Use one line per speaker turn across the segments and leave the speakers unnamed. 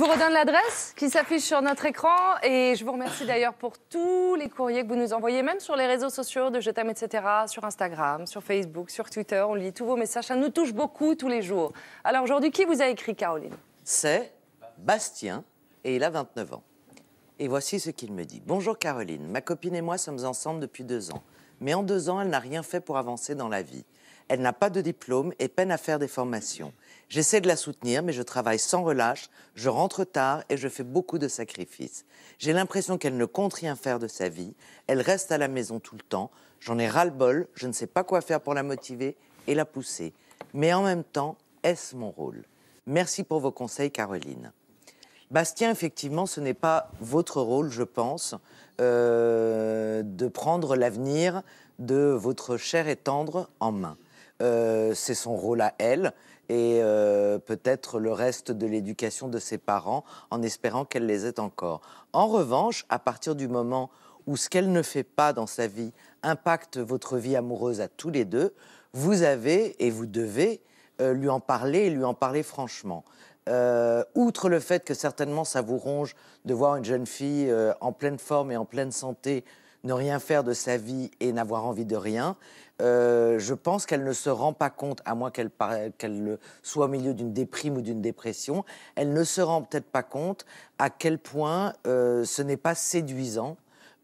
Je vous redonne l'adresse qui s'affiche sur notre écran et je vous remercie d'ailleurs pour tous les courriers que vous nous envoyez, même sur les réseaux sociaux de Je t'aime, etc., sur Instagram, sur Facebook, sur Twitter. On lit tous vos messages, ça nous touche beaucoup tous les jours. Alors aujourd'hui, qui vous a écrit, Caroline
C'est Bastien et il a 29 ans. Et voici ce qu'il me dit. Bonjour Caroline, ma copine et moi sommes ensemble depuis deux ans. Mais en deux ans, elle n'a rien fait pour avancer dans la vie. Elle n'a pas de diplôme et peine à faire des formations. J'essaie de la soutenir, mais je travaille sans relâche, je rentre tard et je fais beaucoup de sacrifices. J'ai l'impression qu'elle ne compte rien faire de sa vie, elle reste à la maison tout le temps, j'en ai ras-le-bol, je ne sais pas quoi faire pour la motiver et la pousser. Mais en même temps, est-ce mon rôle Merci pour vos conseils, Caroline. Bastien, effectivement, ce n'est pas votre rôle, je pense, euh, de prendre l'avenir de votre chère et tendre en main. Euh, c'est son rôle à elle et euh, peut-être le reste de l'éducation de ses parents en espérant qu'elle les ait encore. En revanche, à partir du moment où ce qu'elle ne fait pas dans sa vie impacte votre vie amoureuse à tous les deux, vous avez et vous devez euh, lui en parler et lui en parler franchement. outre le fait que certainement ça vous ronge de voir une jeune fille en pleine forme et en pleine santé ne rien faire de sa vie et n'avoir envie de rien, euh, je pense qu'elle ne se rend pas compte, à moins qu'elle soit au milieu d'une déprime ou d'une dépression, elle ne se rend peut-être pas compte à quel point euh, ce n'est pas séduisant.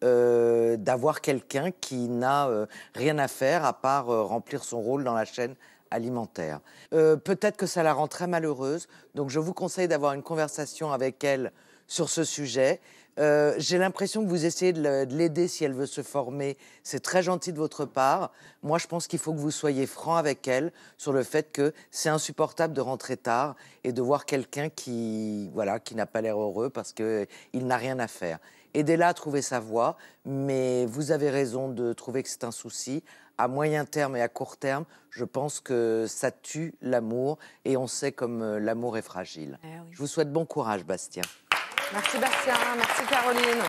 Euh, d'avoir quelqu'un qui n'a rien à faire à part remplir son rôle dans la chaîne alimentaire. Peut-être que ça la rend très malheureuse, donc je vous conseille d'avoir une conversation avec elle sur ce sujet. Euh, j'ai l'impression que vous essayez de l'aider si elle veut se former. C'est très gentil de votre part. Moi, je pense qu'il faut que vous soyez franc avec elle sur le fait que c'est insupportable de rentrer tard et de voir quelqu'un qui, voilà, qui n'a pas l'air heureux parce qu'il n'a rien à faire. Aidez-la à trouver sa voie, mais vous avez raison de trouver que c'est un souci. À moyen terme et à court terme, je pense que ça tue l'amour et on sait comme euh, l'amour est fragile. Ah je vous souhaite bon courage, Bastien.
Merci Bastien, merci Caroline.